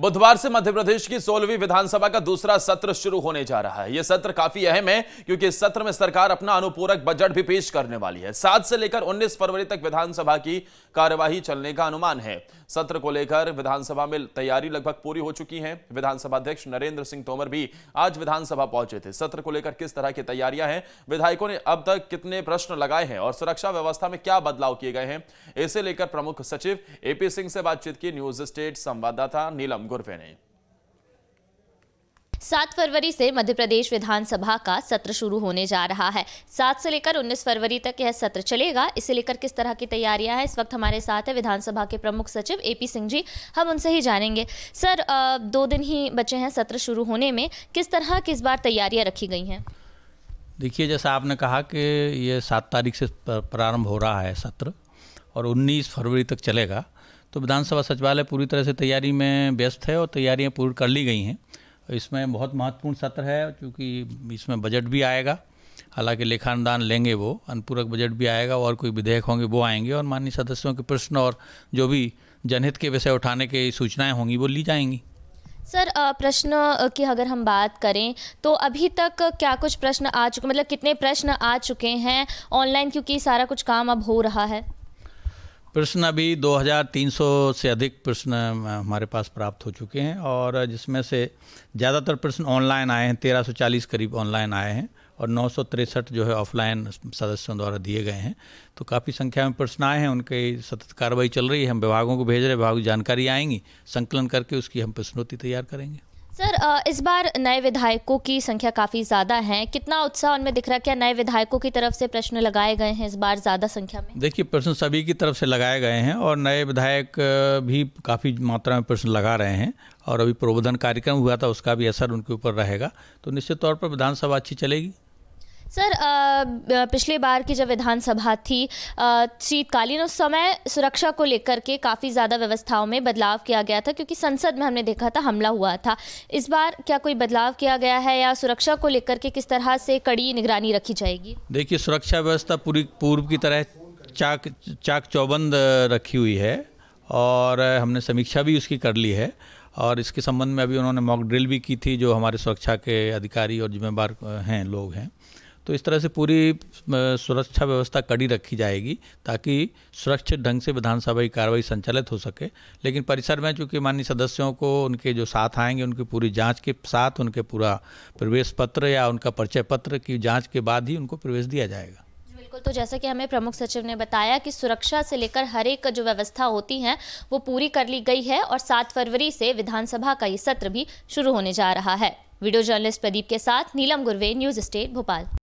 बुधवार से मध्य प्रदेश की सोलहवीं विधानसभा का दूसरा सत्र शुरू होने जा रहा है यह सत्र काफी अहम है क्योंकि इस सत्र में सरकार अपना अनुपूरक बजट भी पेश करने वाली है सात से लेकर 19 फरवरी तक विधानसभा की कार्यवाही चलने का अनुमान है सत्र को लेकर विधानसभा में तैयारी लगभग पूरी हो चुकी है विधानसभा अध्यक्ष नरेंद्र सिंह तोमर भी आज विधानसभा पहुंचे थे सत्र को लेकर किस तरह की तैयारियां हैं विधायकों ने अब तक कितने प्रश्न लगाए हैं और सुरक्षा व्यवस्था में क्या बदलाव किए गए हैं इसे लेकर प्रमुख सचिव एपी सिंह से बातचीत की न्यूज स्टेट संवाददाता नीलम गौर फहराएं सात फरवरी से मध्य प्रदेश विधानसभा का सत्र शुरू होने जा रहा है सात से लेकर उन्नीस फरवरी तक यह सत्र चलेगा इसे लेकर किस तरह की तैयारियां हैं इस वक्त हमारे साथ है विधानसभा के प्रमुख सचिव एपी सिंह जी हम उनसे ही जानेंगे सर दो दिन ही बचे हैं सत्र शुरू होने में किस तरह किस बार तैयारियां रखी गई हैं देखिए जैसा आपने कहा कि ये सात तारीख से प्रारंभ हो रहा है सत्र और उन्नीस फरवरी तक चलेगा तो विधानसभा सचिवालय पूरी तरह से तैयारी में व्यस्त है और तैयारियाँ पूरी कर ली गई हैं इसमें बहुत महत्वपूर्ण सत्र है क्योंकि इसमें बजट भी आएगा हालांकि लेखानुदान लेंगे वो अनुपूरक बजट भी आएगा और कोई विधेयक होंगे वो आएंगे और माननीय सदस्यों के प्रश्न और जो भी जनहित के विषय उठाने की सूचनाएं होंगी वो ली जाएंगी सर प्रश्न की अगर हम बात करें तो अभी तक क्या कुछ प्रश्न आ चुके मतलब कितने प्रश्न आ चुके हैं ऑनलाइन क्योंकि सारा कुछ काम अब हो रहा है प्रश्न अभी 2300 से अधिक प्रश्न हमारे पास प्राप्त हो चुके हैं और जिसमें से ज़्यादातर प्रश्न ऑनलाइन आए हैं 1340 करीब ऑनलाइन आए हैं और नौ जो है ऑफलाइन सदस्यों द्वारा दिए गए हैं तो काफ़ी संख्या में प्रश्न आए हैं उनकी सतत कार्रवाई चल रही है हम विभागों को भेज रहे विभाग जानकारी आएंगी संकलन करके उसकी हम प्रश्नोत्ति तैयार करेंगे सर इस बार नए विधायकों की संख्या काफ़ी ज़्यादा है कितना उत्साह उनमें दिख रहा है क्या नए विधायकों की तरफ से प्रश्न लगाए गए हैं इस बार ज़्यादा संख्या में देखिए प्रश्न सभी की तरफ से लगाए गए हैं और नए विधायक भी काफ़ी मात्रा में प्रश्न लगा रहे हैं और अभी प्रबोधन कार्यक्रम हुआ था उसका भी असर उनके ऊपर रहेगा तो निश्चित तौर पर विधानसभा अच्छी चलेगी सर पिछले बार की जब विधानसभा थी शीतकालीन उस समय सुरक्षा को लेकर के काफ़ी ज़्यादा व्यवस्थाओं में बदलाव किया गया था क्योंकि संसद में हमने देखा था हमला हुआ था इस बार क्या कोई बदलाव किया गया है या सुरक्षा को लेकर के किस तरह से कड़ी निगरानी रखी जाएगी देखिए सुरक्षा व्यवस्था पूरी पूर्व की तरह चाक चाक चौबंद रखी हुई है और हमने समीक्षा भी उसकी कर ली है और इसके संबंध में अभी उन्होंने मॉक ड्रिल भी की थी जो हमारे सुरक्षा के अधिकारी और जिम्मेवार हैं लोग हैं तो इस तरह से पूरी सुरक्षा व्यवस्था कड़ी रखी जाएगी ताकि सुरक्षित ढंग से विधानसभा की कार्रवाई संचालित हो सके लेकिन परिसर में चूंकि माननीय सदस्यों को उनके जो साथ आएंगे उनकी पूरी जांच के साथ उनके पूरा प्रवेश पत्र या उनका परिचय पत्र की जांच के बाद ही उनको प्रवेश दिया जाएगा बिल्कुल तो जैसा कि हमें प्रमुख सचिव ने बताया कि सुरक्षा से लेकर हर एक जो व्यवस्था होती है वो पूरी कर ली गई है और सात फरवरी से विधानसभा का ये सत्र भी शुरू होने जा रहा है वीडियो जर्नलिस्ट प्रदीप के साथ नीलम गुरवे न्यूज स्टेट भोपाल